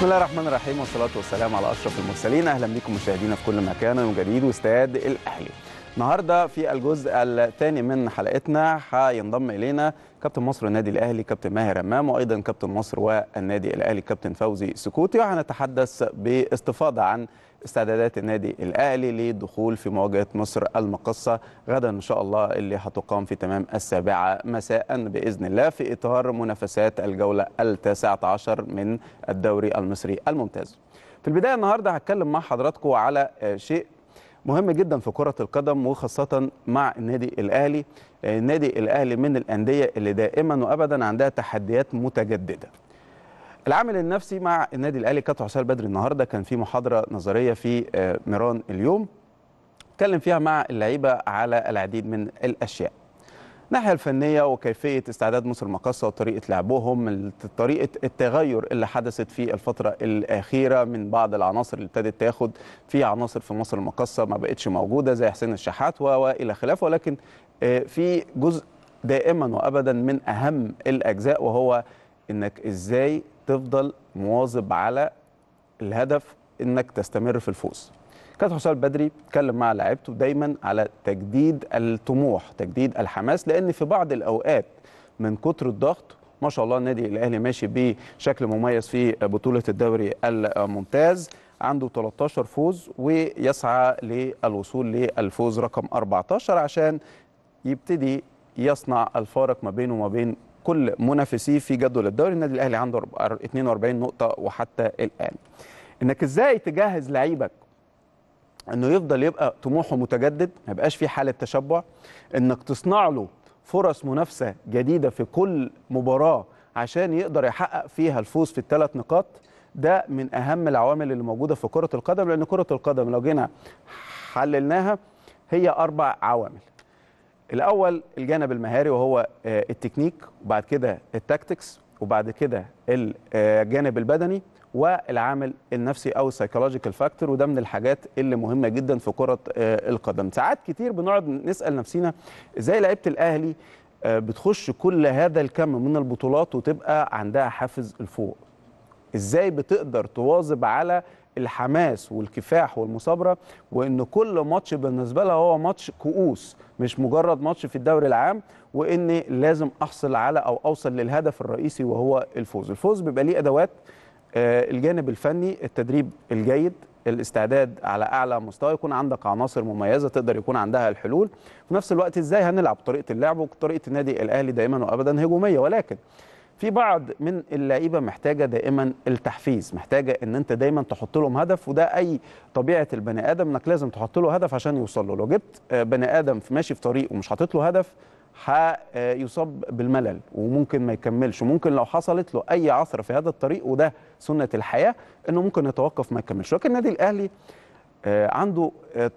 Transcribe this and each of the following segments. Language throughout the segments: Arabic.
بسم الله الرحمن الرحيم والصلاة والسلام على أشرف المرسلين أهلا بكم مشاهدينا في كل مكان وجديد واستاد الأهلي النهارده في الجزء الثاني من حلقتنا هينضم الينا كابتن مصر النادي الاهلي كابتن ماهر امام وايضا كابتن مصر والنادي الاهلي كابتن فوزي سكوتي وهنتحدث باستفاضه عن استعدادات النادي الاهلي للدخول في مواجهه مصر المقصه غدا ان شاء الله اللي هتقام في تمام السابعه مساء باذن الله في اطار منافسات الجوله التاسعه عشر من الدوري المصري الممتاز. في البدايه النهارده هتكلم مع حضراتكم على شيء مهم جدا في كرة القدم وخاصة مع النادي الأهلي آه، النادي الأهلي من الأندية اللي دائما وأبدا عندها تحديات متجددة العامل النفسي مع النادي الأهلي كابتن حسام بدري النهاردة كان في محاضرة نظرية في آه، ميران اليوم اتكلم فيها مع اللعيبة على العديد من الأشياء الناحيه الفنيه وكيفيه استعداد مصر المقاصه وطريقه لعبهم طريقه التغير اللي حدثت في الفتره الاخيره من بعض العناصر اللي ابتدت تاخد في عناصر في مصر المقاصه ما بقتش موجوده زي حسين الشحات والى خلافه ولكن آه، في جزء دائما وابدا من اهم الاجزاء وهو انك ازاي تفضل مواظب على الهدف انك تستمر في الفوز كابتن حسام البدري اتكلم مع لعيبته دايما على تجديد الطموح تجديد الحماس لان في بعض الاوقات من كتر الضغط ما شاء الله النادي الاهلي ماشي بشكل مميز في بطوله الدوري الممتاز عنده 13 فوز ويسعى للوصول للفوز رقم 14 عشان يبتدي يصنع الفارق ما بينه وما بين كل منافسيه في جدول الدوري النادي الاهلي عنده 42 نقطه وحتى الان انك ازاي تجهز لعيبك انه يفضل يبقى طموحه متجدد ما يبقاش في حاله تشبع انك تصنع له فرص منافسه جديده في كل مباراه عشان يقدر يحقق فيها الفوز في الثلاث نقاط ده من اهم العوامل اللي موجوده في كره القدم لان كره القدم لو جينا حللناها هي اربع عوامل الاول الجانب المهاري وهو آه، التكنيك وبعد كده التاكتكس وبعد كده آه، الجانب البدني والعامل النفسي او السايكولوجيكال فاكتور وده من الحاجات اللي مهمه جدا في كره آه، القدم ساعات كتير بنقعد نسال نفسينا ازاي لعيبه الاهلي آه، بتخش كل هذا الكم من البطولات وتبقى عندها حافز الفوق ازاي بتقدر تواظب على الحماس والكفاح والمثابره وان كل ماتش بالنسبه لها هو ماتش كؤوس مش مجرد ماتش في الدوري العام وان لازم احصل على او اوصل للهدف الرئيسي وهو الفوز الفوز بيبقى ليه ادوات آه، الجانب الفني التدريب الجيد الاستعداد على اعلى مستوى يكون عندك عناصر مميزه تقدر يكون عندها الحلول في نفس الوقت ازاي هنلعب طريقه اللعب وطريقه النادي الاهلي دائما وابدا هجوميه ولكن في بعض من اللعيبه محتاجه دائما التحفيز محتاجه ان انت دايما تحط لهم هدف وده اي طبيعه البني ادم انك لازم تحط له هدف عشان يوصل له لو جبت آه، بني ادم ماشي في طريق ومش حاطط له هدف هيصاب بالملل وممكن ما يكملش وممكن لو حصلت له اي عثره في هذا الطريق وده سنه الحياه انه ممكن يتوقف ما يكملش لكن النادي الاهلي آه، عنده آه،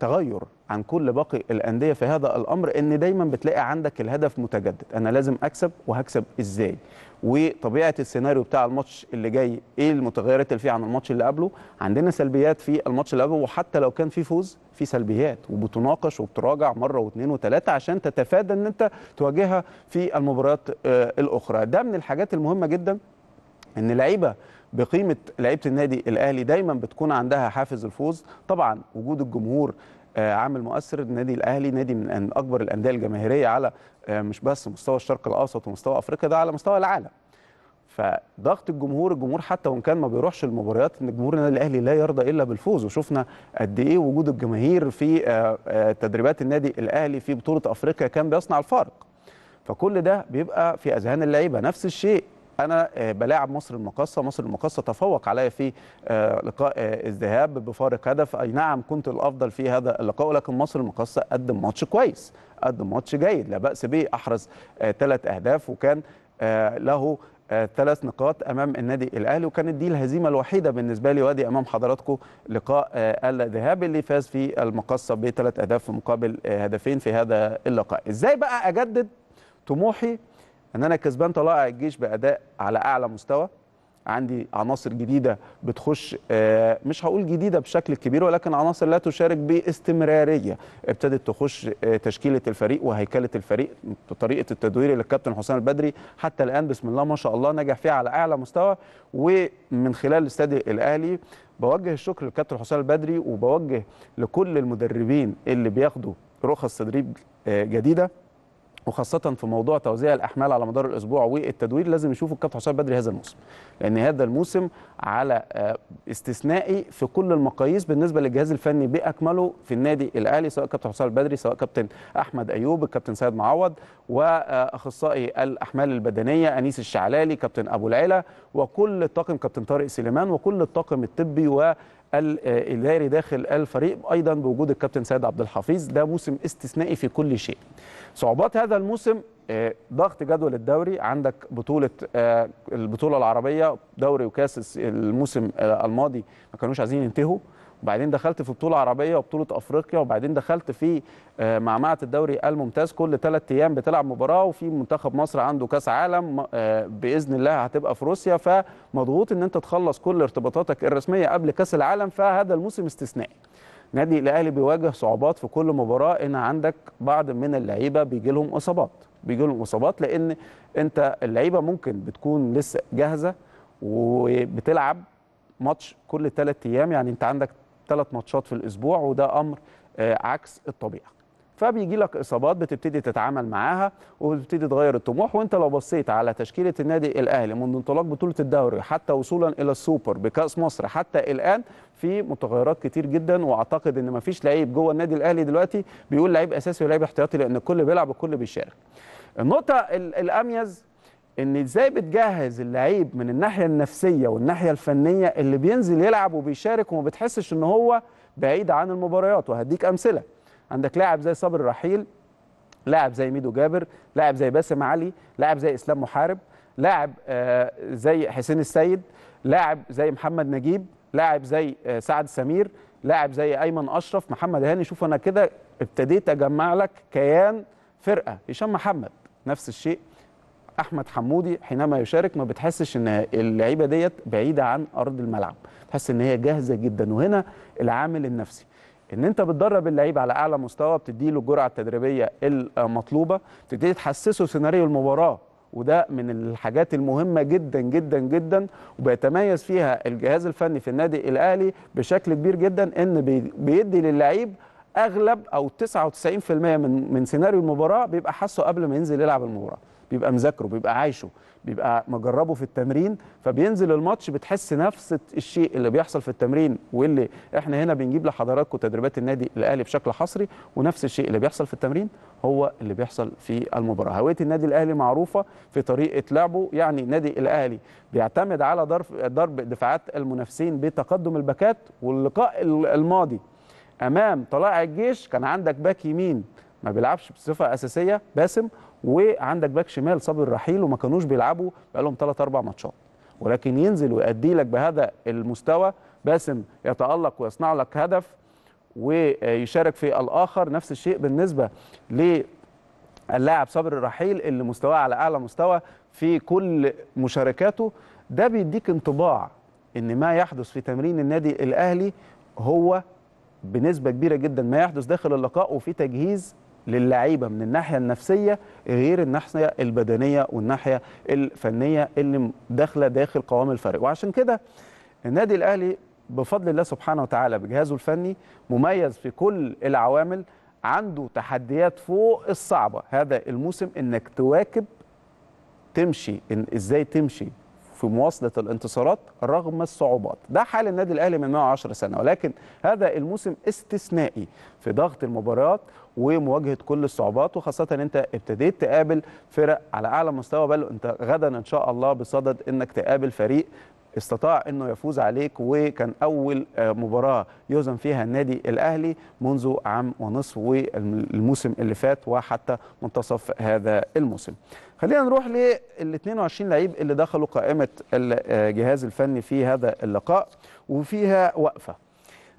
تغير عن كل باقي الانديه في هذا الامر ان دايما بتلاقي عندك الهدف متجدد انا لازم اكسب وهكسب ازاي وطبيعه السيناريو بتاع الماتش اللي جاي ايه المتغيرات اللي فيه عن الماتش اللي قبله عندنا سلبيات في الماتش اللي قبله وحتى لو كان في فوز في سلبيات وبتناقش وبتراجع مره واثنين وثلاثه عشان تتفادى ان انت تواجهها في المباريات آه، الاخرى ده من الحاجات المهمه جدا ان لعيبه بقيمه لعيبه النادي الاهلي دايما بتكون عندها حافز الفوز طبعا وجود الجمهور آه، عامل مؤثر النادي الاهلي نادي من اكبر الانديه الجماهيريه على آه، مش بس مستوى الشرق الاوسط ومستوى افريقيا ده على مستوى العالم فضغط الجمهور الجمهور حتى وان كان ما بيروحش المباريات ان جمهور النادي الاهلي لا يرضى الا بالفوز وشفنا قد ايه وجود الجماهير في آه، تدريبات النادي الاهلي في بطوله افريقيا كان بيصنع الفارق فكل ده بيبقى في اذهان اللعيبه نفس الشيء انا آه، بلاعب مصر المقاصه مصر المقاصه تفوق عليا في آه، لقاء آه، الذهاب بفارق هدف اي نعم كنت الافضل في هذا اللقاء ولكن مصر المقاصه قدم ماتش كويس قدم ماتش جيد لا باس به احرز ثلاث اهداف وكان له ثلاث نقاط امام النادي الاهلي وكانت دي الهزيمه الوحيده بالنسبه لي وادي امام حضراتكم لقاء الذهاب اللي فاز في المقصه بثلاث اهداف مقابل هدفين في هذا اللقاء ازاي بقى اجدد طموحي ان انا كسبان طلائع الجيش باداء على اعلى مستوى عندي عناصر جديده بتخش آه، مش هقول جديده بشكل كبير ولكن عناصر لا تشارك باستمراريه ابتدت تخش آه، تشكيله الفريق وهيكله الفريق بطريقه التدوير اللي الكابتن حسام البدري حتى الان بسم الله ما شاء الله نجح فيها على اعلى مستوى ومن خلال استاد الاهلي بوجه الشكر للكابتن حسام البدري وبوجه لكل المدربين اللي بياخدوا رخص تدريب آه، جديده وخاصه في موضوع توزيع الاحمال على مدار الاسبوع والتدوير لازم يشوفوا الكابتن حسام بدري هذا الموسم لان هذا الموسم على آه، استثنائي في كل المقاييس بالنسبه للجهاز الفني باكمله في النادي الاهلي سواء كابتن حسام بدري سواء كابتن احمد ايوب الكابتن سيد معوض واخصائي الاحمال البدنيه انيس الشعلالي كابتن ابو العلا وكل الطاقم كابتن طارق سليمان وكل الطاقم الطبي و الاداري آه، داخل الفريق ايضا بوجود الكابتن سيد عبد الحفيظ ده موسم استثنائي في كل شيء صعوبات هذا الموسم آه، ضغط جدول الدوري عندك بطوله آه، البطوله العربيه دوري وكاس الموسم الماضي ما كانوش عايزين ينتهوا وبعدين دخلت في بطوله عربيه وبطوله افريقيا وبعدين دخلت في آه، معمعه الدوري الممتاز كل ثلاث ايام بتلعب مباراه وفي منتخب مصر عنده كاس عالم آه، باذن الله هتبقى في روسيا فمضغوط ان انت تخلص كل ارتباطاتك الرسميه قبل كاس العالم فهذا الموسم استثنائي نادي الاهلي بيواجه صعوبات في كل مباراه ان عندك بعض من اللعيبه بيجي لهم اصابات بيجي لهم اصابات لان انت اللعيبه ممكن بتكون لسه جاهزه وبتلعب ماتش كل ثلاث ايام يعني انت عندك ثلاث ماتشات في الاسبوع وده امر آه، عكس الطبيعه فبيجي لك اصابات بتبتدي تتعامل معاها وبتبتدي تغير الطموح وانت لو بصيت على تشكيله النادي الاهلي منذ انطلاق بطوله الدوري حتى وصولا الى السوبر بكاس مصر حتى الان في متغيرات كتير جدا واعتقد ان مفيش لعيب جوه النادي الاهلي دلوقتي بيقول لعيب اساسي ولاعيب احتياطي لان الكل بيلعب والكل بيشارك النقطه الاميز ان ازاي بتجهز اللعيب من الناحيه النفسيه والناحيه الفنيه اللي بينزل يلعب وبيشارك وما بتحسش ان هو بعيد عن المباريات وهديك امثله عندك لاعب زي صابر رحيل لاعب زي ميدو جابر لاعب زي باسم علي لاعب زي اسلام محارب لاعب آه، زي حسين السيد لاعب زي محمد نجيب لاعب زي آه، سعد سمير لاعب زي ايمن اشرف محمد هاني شوف انا كده ابتديت اجمع لك كيان فرقه هشام محمد نفس الشيء احمد حمودي حينما يشارك ما بتحسش ان اللعيبه ديت بعيده عن ارض الملعب تحس ان هي جاهزه جدا وهنا العامل النفسي ان انت بتدرب اللعيب على اعلى مستوى بتديله الجرعه التدريبيه المطلوبه بتبتدي تحسسه سيناريو المباراه وده من الحاجات المهمة جدا جدا جدا وبيتميز فيها الجهاز الفني في النادي الأهلي بشكل كبير جدا إن بيدي للعيب اغلب او 99% من من سيناريو المباراه بيبقى حاسه قبل ما ينزل يلعب المباراه بيبقى مذاكره بيبقى عايشه بيبقى مجربه في التمرين فبينزل الماتش بتحس نفس الشيء اللي بيحصل في التمرين واللي احنا هنا بنجيب لحضراتكم تدريبات النادي الاهلي بشكل حصري ونفس الشيء اللي بيحصل في التمرين هو اللي بيحصل في المباراه هويه النادي الاهلي معروفه في طريقه لعبه يعني النادي الاهلي بيعتمد على ضرب ضرب دفاعات المنافسين بتقدم الباكات واللقاء الماضي امام طلائع الجيش كان عندك باك يمين ما بيلعبش بصفه اساسيه باسم وعندك باك شمال صابر الرحيل وما كانوش بيلعبوا بقالهم 3 4 ماتشات ولكن ينزل ويأدي لك بهذا المستوى باسم يتألق ويصنع لك هدف ويشارك في الآخر نفس الشيء بالنسبة للاعب صابر الرحيل اللي مستواه على أعلى مستوى في كل مشاركاته ده بيديك انطباع ان ما يحدث في تمرين النادي الأهلي هو بنسبه كبيره جدا ما يحدث داخل اللقاء وفي تجهيز للعيبه من الناحيه النفسيه غير الناحيه البدنيه والناحيه الفنيه اللي داخله داخل قوام الفريق وعشان كده النادي الاهلي بفضل الله سبحانه وتعالى بجهازه الفني مميز في كل العوامل عنده تحديات فوق الصعبه هذا الموسم انك تواكب تمشي إن ازاي تمشي في مواصله الانتصارات رغم الصعوبات ده حال النادي الاهلي من 110 سنه ولكن هذا الموسم استثنائي في ضغط المباريات ومواجهه كل الصعوبات وخاصه ان انت ابتديت تقابل فرق على اعلى مستوى بل انت غدا ان شاء الله بصدد انك تقابل فريق استطاع انه يفوز عليك وكان اول آه، مباراه يهزم فيها النادي الاهلي منذ عام ونصف والموسم اللي فات وحتى منتصف هذا الموسم خلينا نروح لل 22 لعيب اللي دخلوا قائمه الجهاز الفني في هذا اللقاء وفيها وقفه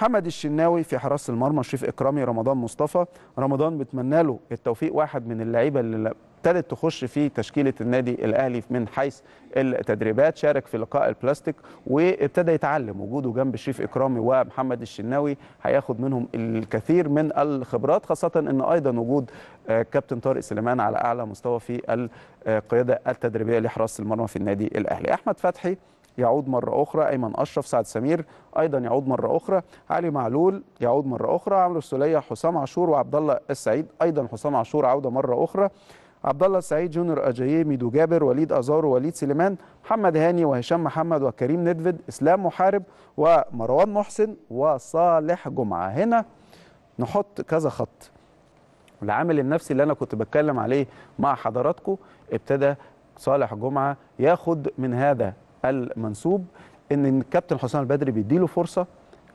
محمد الشناوي في حراسه المرمى شريف اكرامي رمضان مصطفى رمضان بتمنى له التوفيق واحد من اللعيبه اللي ابتدت تخش في تشكيله النادي الاهلي من حيث التدريبات شارك في لقاء البلاستيك وابتدى يتعلم وجوده جنب شريف اكرامي ومحمد الشناوي هياخد منهم الكثير من الخبرات خاصه ان ايضا وجود آه، كابتن طارق سليمان على اعلى مستوى في القياده التدريبيه لحراسه المرمى في النادي الاهلي احمد فتحي يعود مرة أخرى أيمن أشرف سعد سمير أيضا يعود مرة أخرى علي معلول يعود مرة أخرى عمرو السولية حسام عاشور وعبد الله السعيد أيضا حسام عاشور عودة مرة أخرى عبد الله السعيد جونيور اجاييه ميدو جابر وليد ازار وليد سليمان محمد هاني وهشام محمد وكريم ندفد اسلام محارب ومروان محسن وصالح جمعه هنا نحط كذا خط العامل النفسي اللي انا كنت بتكلم عليه مع حضراتكم ابتدى صالح جمعه ياخد من هذا المنسوب ان الكابتن حسام البدري بيديله فرصه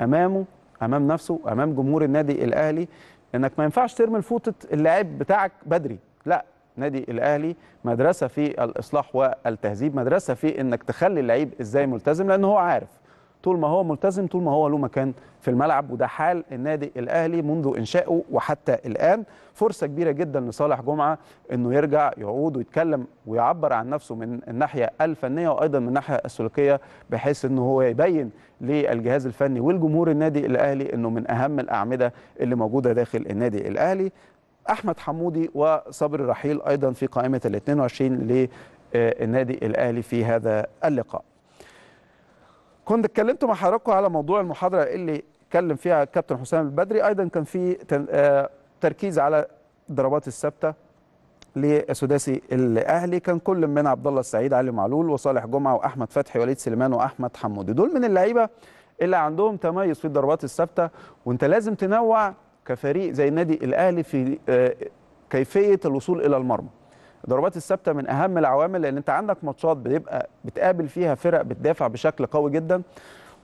امامه امام نفسه امام جمهور النادي الاهلي انك ما ينفعش ترمي الفوطه اللاعب بتاعك بدري لا نادي الاهلي مدرسه في الاصلاح والتهذيب مدرسه في انك تخلي اللعيب ازاي ملتزم لان هو عارف طول ما هو ملتزم طول ما هو له مكان في الملعب وده حال النادي الاهلي منذ انشائه وحتى الان فرصه كبيره جدا لصالح جمعه انه يرجع يعود ويتكلم ويعبر عن نفسه من الناحيه الفنيه وايضا من الناحيه السلوكيه بحيث انه هو يبين للجهاز الفني والجمهور النادي الاهلي انه من اهم الاعمده اللي موجوده داخل النادي الاهلي احمد حمودي وصبري رحيل ايضا في قائمه ال 22 للنادي الاهلي في هذا اللقاء كنت اتكلمت مع حضراتكم على موضوع المحاضره اللي اتكلم فيها الكابتن حسام البدري ايضا كان في آه، تركيز على الضربات الثابته لسداسي الاهلي كان كل من عبد الله السعيد علي معلول وصالح جمعه واحمد فتحي وليد سليمان واحمد حمودي دول من اللعيبه اللي عندهم تميز في الضربات الثابته وانت لازم تنوع كفريق زي النادي الاهلي في آه، كيفيه الوصول الى المرمى ضربات الثابته من اهم العوامل لان انت عندك ماتشات بيبقى بتقابل فيها فرق بتدافع بشكل قوي جدا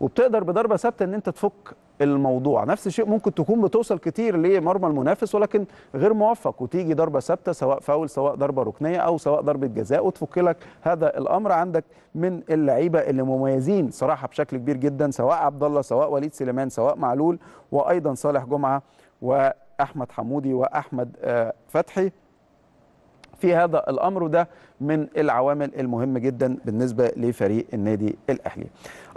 وبتقدر بضربه ثابته ان انت تفك الموضوع نفس الشيء ممكن تكون بتوصل كتير لمرمى المنافس ولكن غير موفق وتيجي ضربه ثابته سواء فاول سواء ضربه ركنيه او سواء ضربه جزاء وتفك لك هذا الامر عندك من اللعيبه اللي مميزين صراحه بشكل كبير جدا سواء عبد الله سواء وليد سليمان سواء معلول وايضا صالح جمعه واحمد حمودي واحمد آه، فتحي في هذا الامر وده من العوامل المهمه جدا بالنسبه لفريق النادي الاهلي.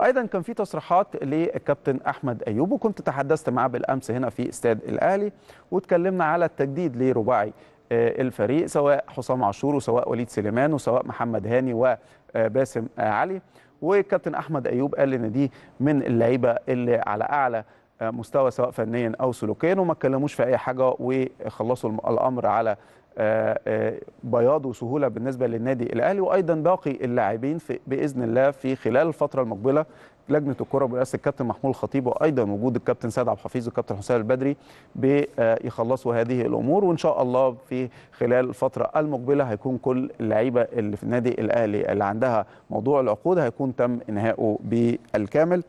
ايضا كان في تصريحات للكابتن احمد ايوب وكنت تحدثت معاه بالامس هنا في استاد الاهلي واتكلمنا على التجديد لرباعي آه، الفريق سواء حسام عاشور وسواء وليد سليمان وسواء محمد هاني وباسم آه، آه، علي والكابتن احمد ايوب قال ان دي من اللعيبه اللي على اعلى مستوى سواء فنيا او سلوكيا وما اتكلموش في اي حاجه وخلصوا الامر على آه، آه، بياض وسهوله بالنسبه للنادي الاهلي وايضا باقي اللاعبين باذن الله في خلال الفتره المقبله لجنه الكره برئاسه الكابتن محمود الخطيب وايضا وجود الكابتن سيد عبد الحفيظ والكابتن حسام البدري بيخلصوا هذه الامور وان شاء الله في خلال الفتره المقبله هيكون كل اللعيبه اللي في النادي الاهلي اللي عندها موضوع العقود هيكون تم انهائه بالكامل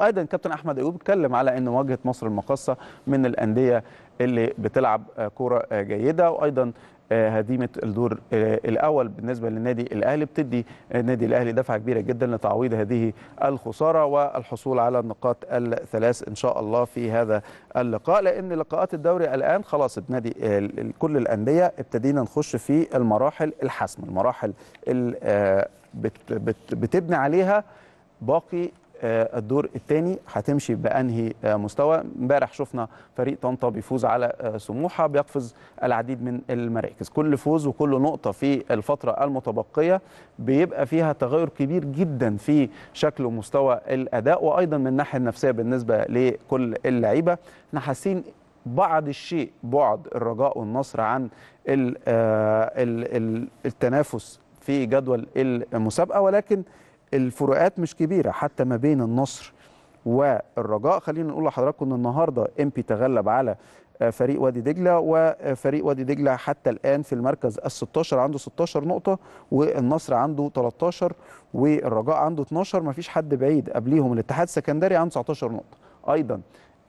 ايضا كابتن احمد ايوب اتكلم على ان مواجهه مصر المقاصه من الانديه اللي بتلعب آه، كوره آه، جيده وايضا هديمه آه، الدور الاول بالنسبه للنادي الاهلي بتدي النادي الاهلي دفعه كبيره جدا لتعويض هذه الخساره والحصول على النقاط الثلاث ان شاء الله في هذا اللقاء لان لقاءات الدوري الان خلاص النادي كل الانديه ابتدينا نخش في المراحل الحسم المراحل اللي بتبني عليها باقي آه، الدور الثاني هتمشي بانهي آه، مستوى امبارح شفنا فريق طنطا بيفوز على آه، سموحه بيقفز العديد من المراكز كل فوز وكل نقطه في الفتره المتبقيه بيبقى فيها تغير كبير جدا في شكل ومستوى الاداء وايضا من الناحيه النفسيه بالنسبه لكل اللعيبه احنا حاسين بعض الشيء بعد الرجاء والنصر عن التنافس في جدول المسابقه ولكن الفروقات مش كبيره حتى ما بين النصر والرجاء خلينا نقول لحضراتكم ان النهارده امبي تغلب على آه، فريق وادي دجله وفريق وادي دجله حتى الان في المركز ال 16 عنده 16 نقطه والنصر عنده 13 والرجاء عنده 12 ما فيش حد بعيد قبليهم الاتحاد السكندري عنده 19 نقطه ايضا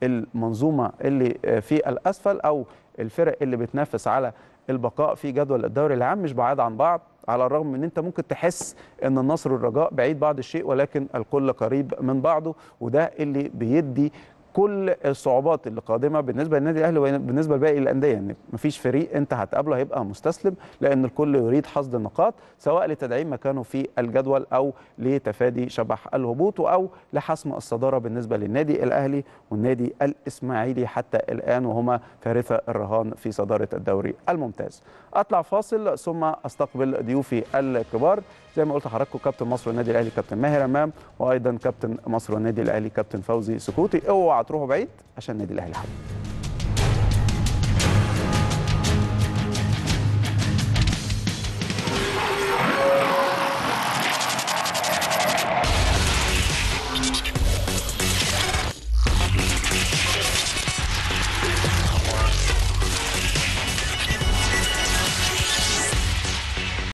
المنظومه اللي آه، في الاسفل او الفرق اللي بتنافس على البقاء في جدول الدوري العام مش بعاد عن بعض على الرغم من ان انت ممكن تحس ان النصر والرجاء بعيد بعض الشيء ولكن الكل قريب من بعضه وده اللي بيدي كل الصعوبات اللي قادمه بالنسبه للنادي الاهلي وبالنسبه لباقي الانديه ان يعني مفيش فريق انت هتقابله هيبقى مستسلم لان الكل يريد حصد النقاط سواء لتدعيم مكانه في الجدول او لتفادي شبح الهبوط او لحسم الصداره بالنسبه للنادي الاهلي والنادي الاسماعيلي حتى الان وهما كارثه الرهان في صداره الدوري الممتاز. اطلع فاصل ثم استقبل ضيوفي الكبار زي ما قلت لحضراتكم كابتن مصر والنادي الاهلي كابتن ماهر امام وايضا كابتن مصر والنادي الاهلي كابتن فوزي سكوتي اوعى هتروحوا بعيد عشان النادي الاهلي حبيبي